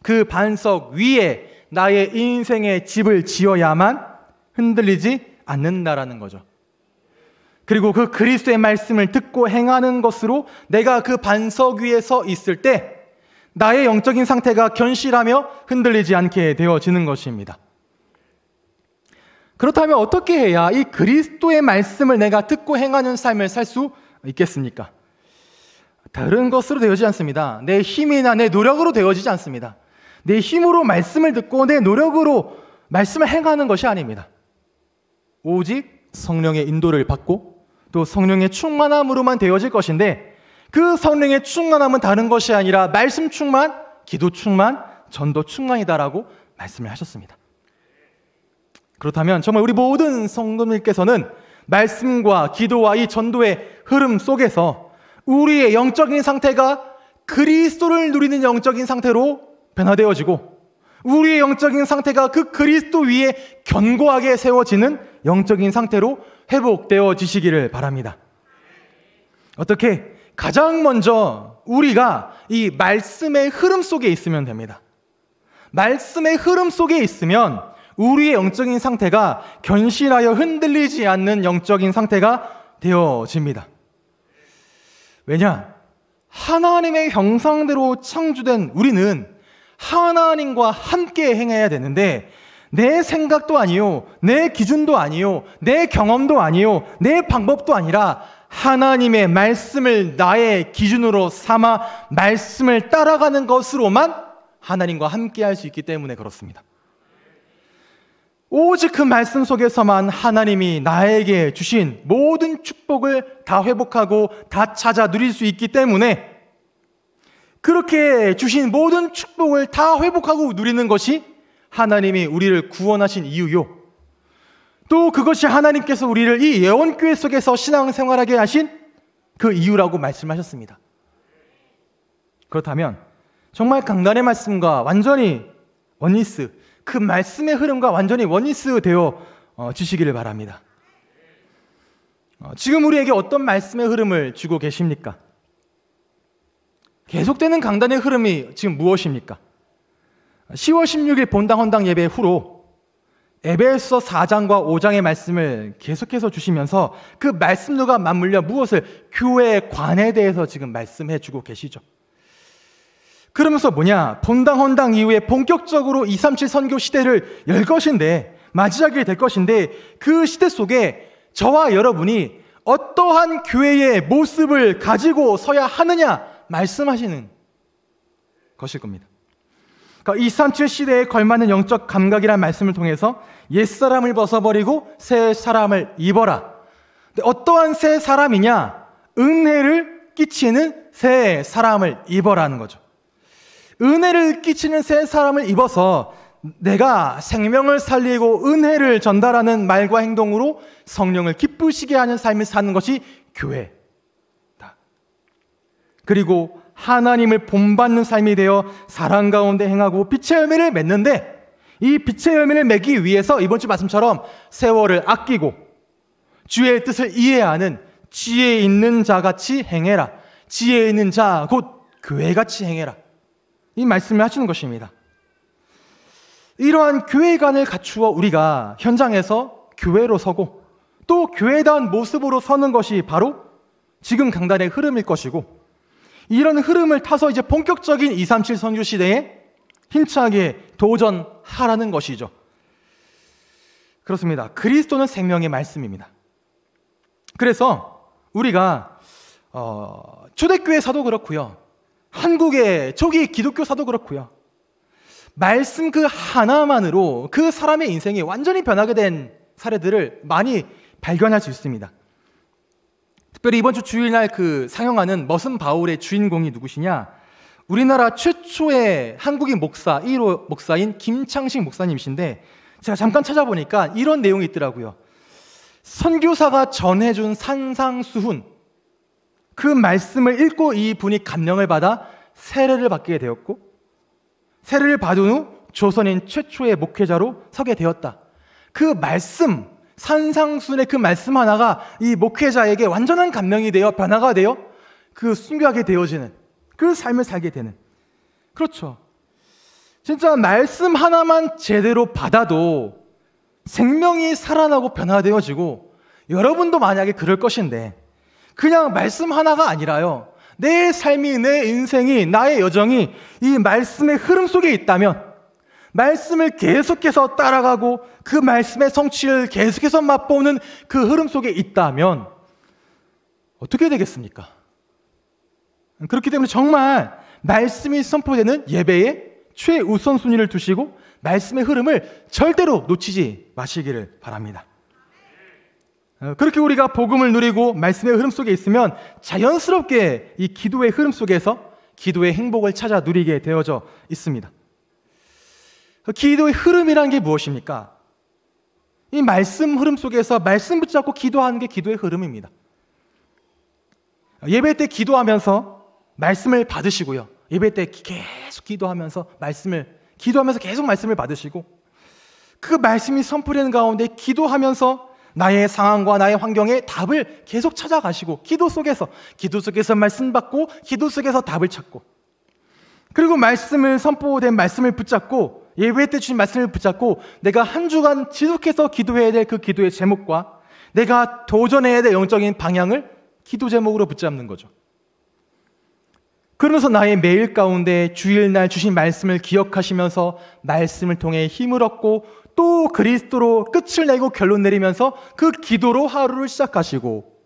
그 반석 위에 나의 인생의 집을 지어야만 흔들리지 않는다라는 거죠. 그리고 그 그리스도의 말씀을 듣고 행하는 것으로 내가 그 반석 위에서 있을 때 나의 영적인 상태가 견실하며 흔들리지 않게 되어지는 것입니다. 그렇다면 어떻게 해야 이 그리스도의 말씀을 내가 듣고 행하는 삶을 살 수 있겠습니까? 다른 것으로 되어지지 않습니다. 내 힘이나 내 노력으로 되어지지 않습니다. 내 힘으로 말씀을 듣고 내 노력으로 말씀을 행하는 것이 아닙니다. 오직 성령의 인도를 받고 또 성령의 충만함으로만 되어질 것인데 그 성령의 충만함은 다른 것이 아니라 말씀 충만, 기도 충만, 전도 충만이다라고 말씀을 하셨습니다. 그렇다면 정말 우리 모든 성도님께서는 말씀과 기도와 이 전도의 흐름 속에서 우리의 영적인 상태가 그리스도를 누리는 영적인 상태로 변화되어지고 우리의 영적인 상태가 그 그리스도 위에 견고하게 세워지는 영적인 상태로 회복되어지시기를 바랍니다. 어떻게? 가장 먼저 우리가 이 말씀의 흐름 속에 있으면 됩니다. 말씀의 흐름 속에 있으면 우리의 영적인 상태가 견실하여 흔들리지 않는 영적인 상태가 되어집니다. 왜냐? 하나님의 형상대로 창조된 우리는 하나님과 함께 행해야 되는데 내 생각도 아니요, 내 기준도 아니요, 내 경험도 아니요, 내 방법도 아니라 하나님의 말씀을 나의 기준으로 삼아 말씀을 따라가는 것으로만 하나님과 함께 할 수 있기 때문에 그렇습니다. 오직 그 말씀 속에서만 하나님이 나에게 주신 모든 축복을 다 회복하고 다 찾아 누릴 수 있기 때문에 그렇게 주신 모든 축복을 다 회복하고 누리는 것이 하나님이 우리를 구원하신 이유요. 또 그것이 하나님께서 우리를 이 예언교회 속에서 신앙생활하게 하신 그 이유라고 말씀하셨습니다. 그렇다면 정말 강단의 말씀과 완전히 원리스 그 말씀의 흐름과 완전히 원리스 되어 어, 주시기를 바랍니다. 어, 지금 우리에게 어떤 말씀의 흐름을 주고 계십니까? 계속되는 강단의 흐름이 지금 무엇입니까? 10월 16일 본당 헌당 예배 후로 에베소 4장과 5장의 말씀을 계속해서 주시면서 그 말씀들과 맞물려 무엇을 교회의 관에 대해서 지금 말씀해 주고 계시죠. 그러면서 뭐냐? 본당 헌당 이후에 본격적으로 237 선교 시대를 열 것인데 맞이하게 될 것인데 그 시대 속에 저와 여러분이 어떠한 교회의 모습을 가지고 서야 하느냐 말씀하시는 것일 겁니다. 그3 그러니까 7 시대에 걸맞는 영적 감각이란 말씀을 통해서 옛사람을 벗어버리고 새 사람을 입어라. 어떠한 새 사람이냐? 은혜를 끼치는 새 사람을 입어라는 거죠. 은혜를 끼치는 새 사람을 입어서 내가 생명을 살리고 은혜를 전달하는 말과 행동으로 성령을 기쁘시게 하는 삶을 사는 것이 교회, 그리고 하나님을 본받는 삶이 되어 사랑 가운데 행하고 빛의 열매를 맺는데 이 빛의 열매를 맺기 위해서 이번 주 말씀처럼 세월을 아끼고 주의 뜻을 이해하는 지혜 있는 자같이 행해라. 지혜 있는 자 곧 교회같이 행해라. 이 말씀을 하시는 것입니다. 이러한 교회관을 갖추어 우리가 현장에서 교회로 서고 또 교회다운 모습으로 서는 것이 바로 지금 강단의 흐름일 것이고 이런 흐름을 타서 이제 본격적인 237 선교 시대에 힘차게 도전하라는 것이죠. 그렇습니다. 그리스도는 생명의 말씀입니다. 그래서 우리가 어, 초대교회사도 그렇고요. 한국의 초기 기독교사도 그렇고요. 말씀 그 하나만으로 그 사람의 인생이 완전히 변하게 된 사례들을 많이 발견할 수 있습니다. 특별히 이번 주 주일날 그 상영하는 머슴 바울의 주인공이 누구시냐? 우리나라 최초의 한국인 목사 1호 목사인 김창식 목사님이신데 제가 잠깐 찾아보니까 이런 내용이 있더라고요. 선교사가 전해준 산상수훈 그 말씀을 읽고 이 분이 감명을 받아 세례를 받게 되었고 세례를 받은 후 조선인 최초의 목회자로 서게 되었다. 그 말씀 산상순의 그 말씀 하나가 이 목회자에게 완전한 감명이 되어 변화가 되어 그 순교하게 되어지는 그 삶을 살게 되는 그렇죠. 진짜 말씀 하나만 제대로 받아도 생명이 살아나고 변화되어지고 여러분도 만약에 그럴 것인데 그냥 말씀 하나가 아니라요. 내 삶이, 내 인생이, 나의 여정이 이 말씀의 흐름 속에 있다면 말씀을 계속해서 따라가고 그 말씀의 성취를 계속해서 맛보는 그 흐름 속에 있다면 어떻게 되겠습니까? 그렇기 때문에 정말 말씀이 선포되는 예배에 최우선 순위를 두시고 말씀의 흐름을 절대로 놓치지 마시기를 바랍니다. 어, 그렇게 우리가 복음을 누리고 말씀의 흐름 속에 있으면 자연스럽게 이 기도의 흐름 속에서 기도의 행복을 찾아 누리게 되어져 있습니다. 기도의 흐름이란 게 무엇입니까? 이 말씀 흐름 속에서 말씀 붙잡고 기도하는 게 기도의 흐름입니다. 예배 때 기도하면서 말씀을 받으시고요. 예배 때 계속 기도하면서 말씀을 기도하면서 계속 말씀을 받으시고 그 말씀이 선풀이는 가운데 기도하면서 나의 상황과 나의 환경에 답을 계속 찾아가시고 기도 속에서 기도 속에서 말씀 받고 기도 속에서 답을 찾고 그리고 말씀을 선포된 말씀을 붙잡고 예배 때 주신 말씀을 붙잡고 내가 한 주간 지속해서 기도해야 될 그 기도의 제목과 내가 도전해야 될 영적인 방향을 기도 제목으로 붙잡는 거죠. 그러면서 나의 매일 가운데 주일날 주신 말씀을 기억하시면서 말씀을 통해 힘을 얻고 또 그리스도로 끝을 내고 결론 내리면서 그 기도로 하루를 시작하시고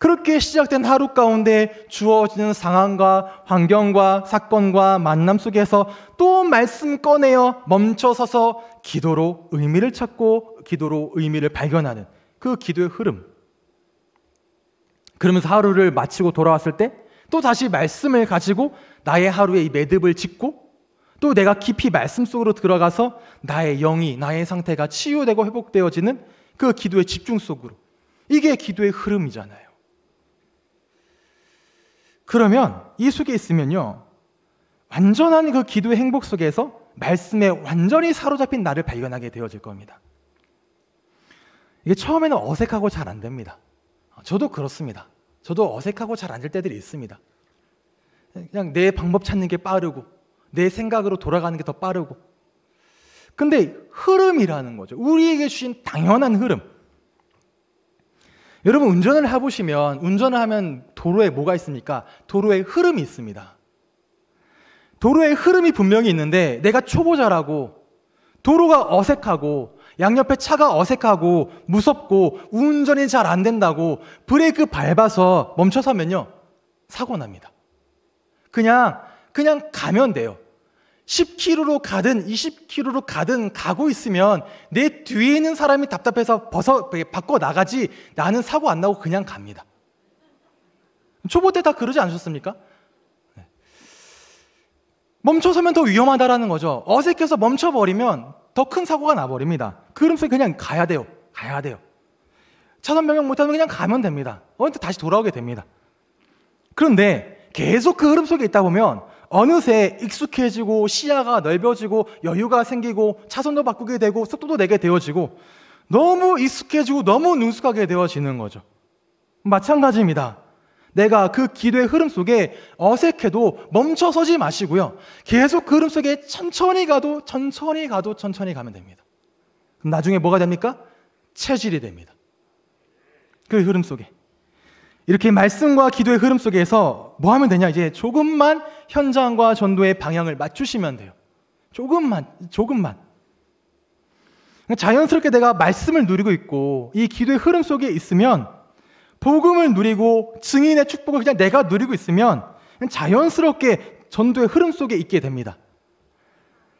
그렇게 시작된 하루 가운데 주어지는 상황과 환경과 사건과 만남 속에서 또 말씀 꺼내어 멈춰서서 기도로 의미를 찾고 기도로 의미를 발견하는 그 기도의 흐름. 그러면서 하루를 마치고 돌아왔을 때 또 다시 말씀을 가지고 나의 하루의 매듭을 짓고 또 내가 깊이 말씀 속으로 들어가서 나의 영이 나의 상태가 치유되고 회복되어지는 그 기도의 집중 속으로 이게 기도의 흐름이잖아요. 그러면 이 속에 있으면요. 완전한 그 기도의 행복 속에서 말씀에 완전히 사로잡힌 나를 발견하게 되어질 겁니다. 이게 처음에는 어색하고 잘 안 됩니다. 저도 그렇습니다. 저도 어색하고 잘 안 될 때들이 있습니다. 그냥 내 방법 찾는 게 빠르고 내 생각으로 돌아가는 게 더 빠르고 근데 흐름이라는 거죠. 우리에게 주신 당연한 흐름. 여러분 운전을 해보시면 운전을 하면 도로에 뭐가 있습니까? 도로에 흐름이 있습니다. 도로에 흐름이 분명히 있는데 내가 초보자라고 도로가 어색하고 양옆에 차가 어색하고 무섭고 운전이 잘 안 된다고 브레이크 밟아서 멈춰서면요 사고 납니다. 그냥 그냥 가면 돼요. 10km로 가든 20km로 가든 가고 있으면 내 뒤에 있는 사람이 답답해서 벗어 바꿔 나가지 나는 사고 안 나고 그냥 갑니다. 초보 때 다 그러지 않으셨습니까? 네. 멈춰서면 더 위험하다라는 거죠. 어색해서 멈춰버리면 더 큰 사고가 나버립니다. 그러면서 그냥 가야 돼요. 가야 돼요. 차선 변경 못하면 그냥 가면 됩니다. 언제 다시 돌아오게 됩니다. 그런데 계속 그 흐름 속에 있다 보면 어느새 익숙해지고 시야가 넓어지고 여유가 생기고 차선도 바꾸게 되고 속도도 내게 되어지고 너무 익숙해지고 너무 능숙하게 되어지는 거죠. 마찬가지입니다. 내가 그 기도의 흐름 속에 어색해도 멈춰 서지 마시고요. 계속 그 흐름 속에 천천히 가도 천천히 가도 천천히 가면 됩니다. 나중에 뭐가 됩니까? 체질이 됩니다. 그 흐름 속에. 이렇게 말씀과 기도의 흐름 속에서 뭐 하면 되냐? 이제 조금만 현장과 전도의 방향을 맞추시면 돼요. 조금만, 조금만. 그러니까 자연스럽게 내가 말씀을 누리고 있고 이 기도의 흐름 속에 있으면 복음을 누리고 증인의 축복을 그냥 내가 누리고 있으면 자연스럽게 전도의 흐름 속에 있게 됩니다.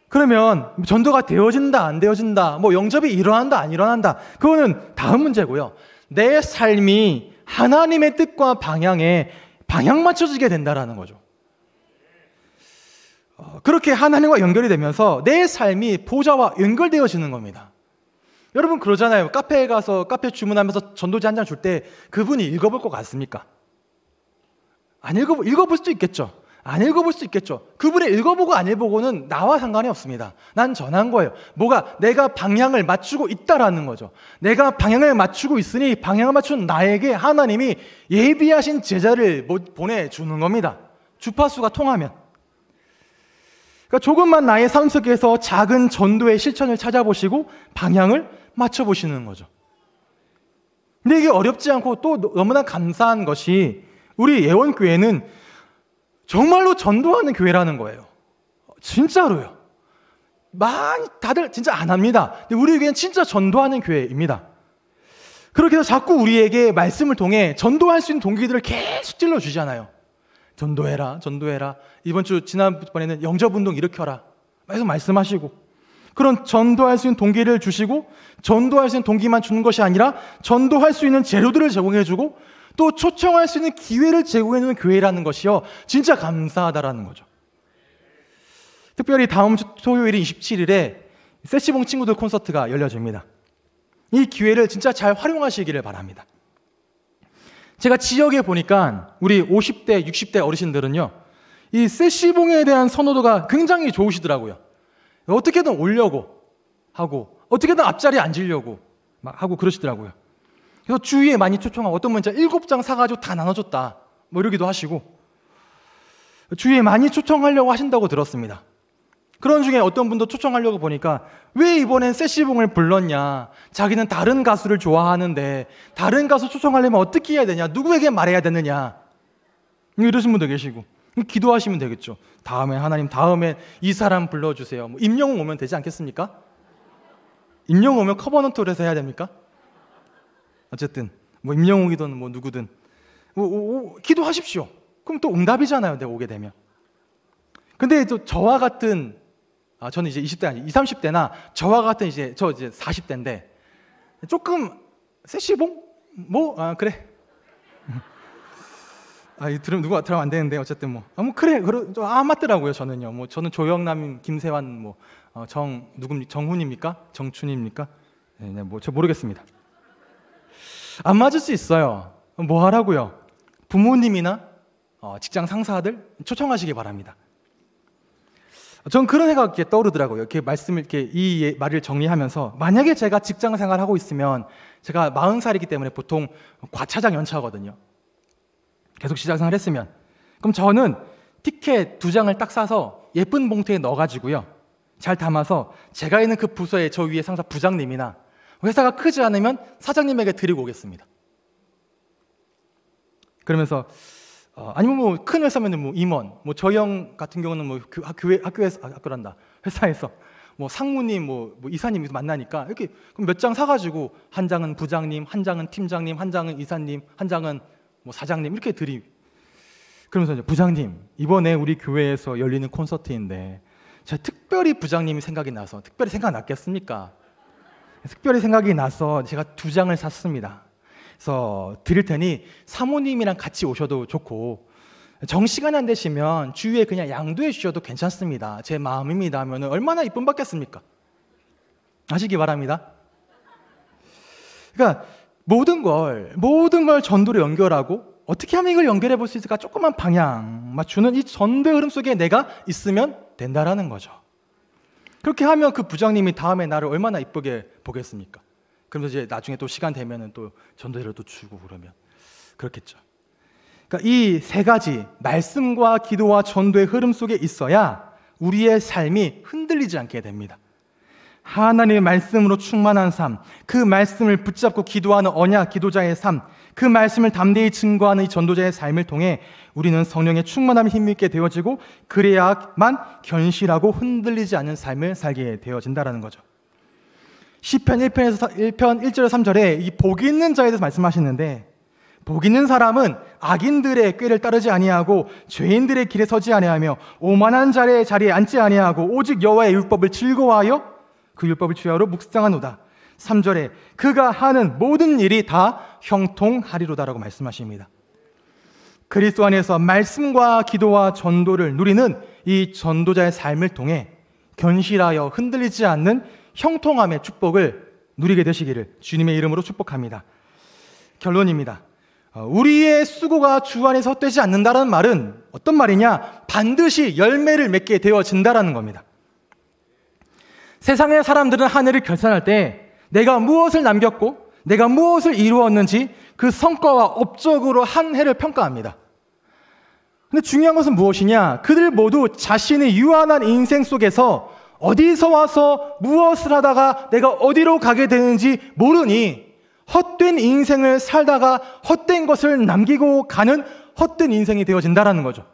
그러면 전도가 되어진다, 안 되어진다, 뭐 영접이 일어난다, 안 일어난다. 그거는 다음 문제고요. 내 삶이 하나님의 뜻과 방향에 방향 맞춰지게 된다라는 거죠. 어, 그렇게 하나님과 연결이 되면서 내 삶이 보좌와 연결되어지는 겁니다. 여러분 그러잖아요. 카페에 가서 카페 주문하면서 전도지 한 장 줄 때 그분이 읽어볼 것 같습니까? 안 읽어 읽어볼 수도 있겠죠. 안 읽어볼 수 있겠죠. 그분의 읽어보고 안 읽어보고는 나와 상관이 없습니다. 난 전한 거예요. 뭐가 내가 방향을 맞추고 있다라는 거죠. 내가 방향을 맞추고 있으니 방향을 맞춘 나에게 하나님이 예비하신 제자를 보내주는 겁니다. 주파수가 통하면. 그러니까 조금만 나의 삶 속에서 작은 전도의 실천을 찾아보시고 방향을 맞춰보시는 거죠. 근데 이게 어렵지 않고 또 너무나 감사한 것이 우리 예원교회는 정말로 전도하는 교회라는 거예요. 진짜로요. 많이 다들 진짜 안 합니다. 근데 우리 교회는 진짜 전도하는 교회입니다. 그렇게 해서 자꾸 우리에게 말씀을 통해 전도할 수 있는 동기들을 계속 찔러 주잖아요. 전도해라, 전도해라. 이번 주 지난번에는 영접 운동 일으켜라. 계속 말씀하시고 그런 전도할 수 있는 동기를 주시고 전도할 수 있는 동기만 주는 것이 아니라 전도할 수 있는 재료들을 제공해 주고 또 초청할 수 있는 기회를 제공해주는 교회라는 것이요. 진짜 감사하다라는 거죠. 특별히 다음 주 토요일인 27일에 세시봉 친구들 콘서트가 열려집니다. 이 기회를 진짜 잘 활용하시기를 바랍니다. 제가 지역에 보니까 우리 50대, 60대 어르신들은요, 이 세시봉에 대한 선호도가 굉장히 좋으시더라고요. 어떻게든 올려고 하고, 어떻게든 앞자리에 앉으려고 막 하고 그러시더라고요. 그래서 주위에 많이 초청하고 어떤 분은 일곱 장 사가지고 다 나눠줬다. 뭐 이러기도 하시고 주위에 많이 초청하려고 하신다고 들었습니다. 그런 중에 어떤 분도 초청하려고 보니까 왜 이번엔 세시봉을 불렀냐? 자기는 다른 가수를 좋아하는데 다른 가수 초청하려면 어떻게 해야 되냐? 누구에게 말해야 되느냐? 뭐 이러신 분도 계시고 기도하시면 되겠죠. 다음에 하나님 다음에 이 사람 불러주세요. 뭐 임영웅 오면 되지 않겠습니까? 임영웅 오면 커버넌트홀해서 해야 됩니까? 어쨌든 뭐 임영웅이든 뭐 누구든 오, 오, 기도하십시오. 그럼 또 응답이잖아요. 내가 오게 되면. 근데 또 저와 같은 아 저는 이제 20대 아니 20, 30대나 저와 같은 이제 저 이제 40대인데 조금 세시봉 뭐아 그래 아이 들으면 누구 같으면 안 되는데 어쨌든 뭐아무뭐 아, 뭐 그래 그러 아 맞더라고요 저는요 뭐 저는 조영남 김세환 뭐정 어, 누굽 정훈입니까 정춘입니까 네뭐저 네, 모르겠습니다 안 맞을 수 있어요. 뭐 하라고요? 부모님이나 어, 직장 상사들 초청하시기 바랍니다. 전 그런 생각이 떠오르더라고요. 이렇게 말씀을 이렇게 이 예, 말을 정리하면서 만약에 제가 직장 생활하고 있으면 제가 40살이기 때문에 보통 과차장 연차거든요. 계속 시장 생활했으면 그럼 저는 티켓 두 장을 딱사서 예쁜 봉투에 넣어가지고요. 잘 담아서 제가 있는 그부서에저 위에 상사 부장님이나 회사가 크지 않으면 사장님에게 드리고 오겠습니다. 그러면서 어, 아니면 뭐 큰 회사면 뭐 임원, 뭐저형 같은 경우는 뭐 교, 학교에, 학교에서 아, 학교란다 회사에서 뭐 상무님, 뭐, 뭐 이사님 만나니까 이렇게 몇 장 사가지고 한 장은 부장님, 한 장은 팀장님, 한 장은 이사님, 한 장은 뭐 사장님 이렇게 드리. 그러면서 이제 부장님 이번에 우리 교회에서 열리는 콘서트인데 제가 특별히 부장님이 생각이 나서 특별히 생각났겠습니까? 특별히 생각이 나서 제가 두 장을 샀습니다. 그래서 드릴 테니 사모님이랑 같이 오셔도 좋고 정시간 안 되시면 주위에 그냥 양도해 주셔도 괜찮습니다. 제 마음입니다 하면 얼마나 이쁨 받겠습니까? 아시기 바랍니다. 그러니까 모든 걸 모든 걸 전도로 연결하고 어떻게 하면 이걸 연결해 볼 수 있을까? 조그만 방향 맞추는 이 전도의 흐름 속에 내가 있으면 된다라는 거죠. 그렇게 하면 그 부장님이 다음에 나를 얼마나 이쁘게 보겠습니까? 그러면 이제 나중에 또 시간 되면또 전도회를 또 주고 그러면 그렇겠죠. 그러니까 이세 가지 말씀과 기도와 전도의 흐름 속에 있어야 우리의 삶이 흔들리지 않게 됩니다. 하나님의 말씀으로 충만한 삶, 그 말씀을 붙잡고 기도하는 언약 기도자의 삶, 그 말씀을 담대히 증거하는 이 전도자의 삶을 통해 우리는 성령의 충만함에 힘있게 되어지고 그래야만 견실하고 흔들리지 않는 삶을 살게 되어진다라는 거죠. 1 0편 1편에서 1편 1절에서 3절에 이복이 있는 자에 대해서 말씀하시는데 복 있는 사람은 악인들의 꾀를 따르지 아니하고 죄인들의 길에 서지 아니하며 오만한 자리에 자리에 앉지 아니하고 오직 여호와의 율법을 즐거워하여 그 율법을 주야로 묵상하노다. 3절에 그가 하는 모든 일이 다 형통하리로다라고 말씀하십니다. 그리스도 안에서 말씀과 기도와 전도를 누리는 이 전도자의 삶을 통해 견실하여 흔들리지 않는 형통함의 축복을 누리게 되시기를 주님의 이름으로 축복합니다. 결론입니다. 어, 우리의 수고가 주 안에서 되지 않는다라는 말은 어떤 말이냐? 반드시 열매를 맺게 되어진다라는 겁니다. 세상의 사람들은 하늘을 결산할 때 내가 무엇을 남겼고 내가 무엇을 이루었는지 그 성과와 업적으로 한 해를 평가합니다. 근데 중요한 것은 무엇이냐? 그들 모두 자신의 유한한 인생 속에서 어디서 와서 무엇을 하다가 내가 어디로 가게 되는지 모르니 헛된 인생을 살다가 헛된 것을 남기고 가는 헛된 인생이 되어진다라는 거죠.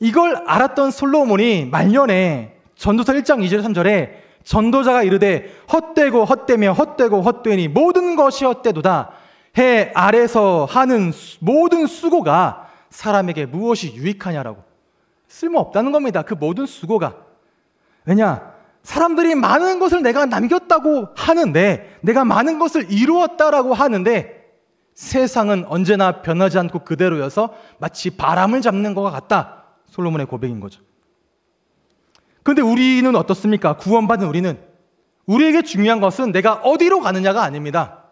이걸 알았던 솔로몬이 말년에 전도서 1장 2절 3절에 전도자가 이르되 헛되고 헛되며 헛되고 헛되니 모든 것이 헛되도다. 해 아래서 하는 모든 수고가 사람에게 무엇이 유익하냐라고. 쓸모없다는 겁니다. 그 모든 수고가. 왜냐? 사람들이 많은 것을 내가 남겼다고 하는데, 내가 많은 것을 이루었다라고 하는데, 세상은 언제나 변하지 않고 그대로여서 마치 바람을 잡는 것 같다. 솔로몬의 고백인 거죠. 근데 우리는 어떻습니까? 구원받은 우리는 우리에게 중요한 것은 내가 어디로 가느냐가 아닙니다.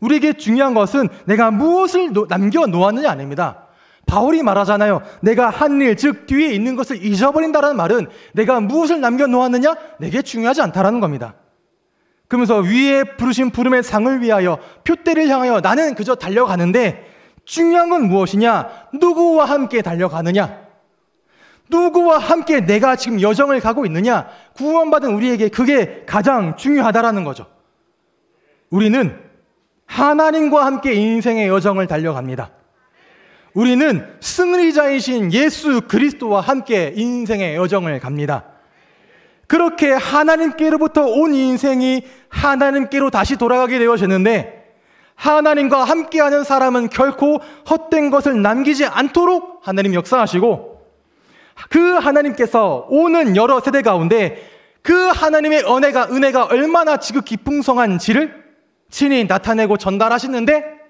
우리에게 중요한 것은 내가 무엇을 남겨 놓았느냐 아닙니다. 바울이 말하잖아요. 내가 한 일, 즉 뒤에 있는 것을 잊어버린다라는 말은 내가 무엇을 남겨 놓았느냐 내게 중요하지 않다라는 겁니다. 그러면서 위에 부르신 부름의 상을 위하여 표대를 향하여 나는 그저 달려가는데 중요한 건 무엇이냐? 누구와 함께 달려가느냐? 누구와 함께 내가 지금 여정을 가고 있느냐? 구원받은 우리에게 그게 가장 중요하다라는 거죠. 우리는 하나님과 함께 인생의 여정을 달려갑니다. 우리는 승리자이신 예수 그리스도와 함께 인생의 여정을 갑니다. 그렇게 하나님께로부터 온 인생이 하나님께로 다시 돌아가게 되어졌는데 하나님과 함께하는 사람은 결코 헛된 것을 남기지 않도록 하나님 역사하시고 그 하나님께서 오는 여러 세대 가운데 그 하나님의 은혜가 은혜가 얼마나 지극히 풍성한지를 친히 나타내고 전달하시는데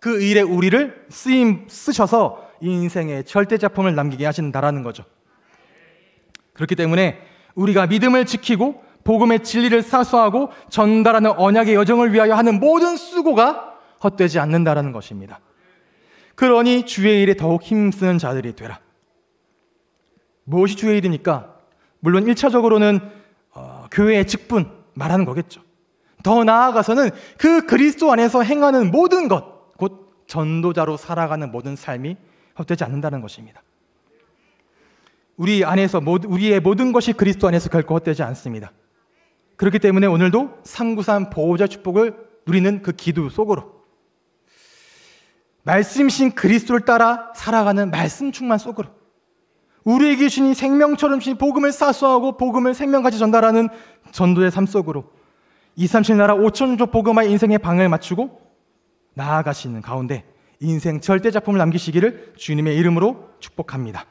그 일에 우리를 쓰임 쓰셔서 인생의 절대 작품을 남기게 하신다라는 거죠. 그렇기 때문에 우리가 믿음을 지키고 복음의 진리를 사수하고 전달하는 언약의 여정을 위하여 하는 모든 수고가 헛되지 않는다라는 것입니다. 그러니 주의 일에 더욱 힘쓰는 자들이 되라. 무엇이 주의 일입니까? 물론 1차적으로는 어, 교회의 직분 말하는 거겠죠. 더 나아가서는 그 그리스도 안에서 행하는 모든 것, 곧 전도자로 살아가는 모든 삶이 헛되지 않는다는 것입니다. 우리 안에서 우리의 모든 것이 그리스도 안에서 결코 헛되지 않습니다. 그렇기 때문에 오늘도 상구산 보호자 축복을 누리는 그 기도 속으로 말씀이신 그리스도를 따라 살아가는 말씀 충만 속으로 우리의 귀신이 생명처럼 주신 복음을 사수하고 복음을 생명까지 전달하는 전도의 삶 속으로 237 나라 5천조 복음화 인생의 방을 맞추고 나아가시는 가운데 인생 절대 작품을 남기시기를 주님의 이름으로 축복합니다.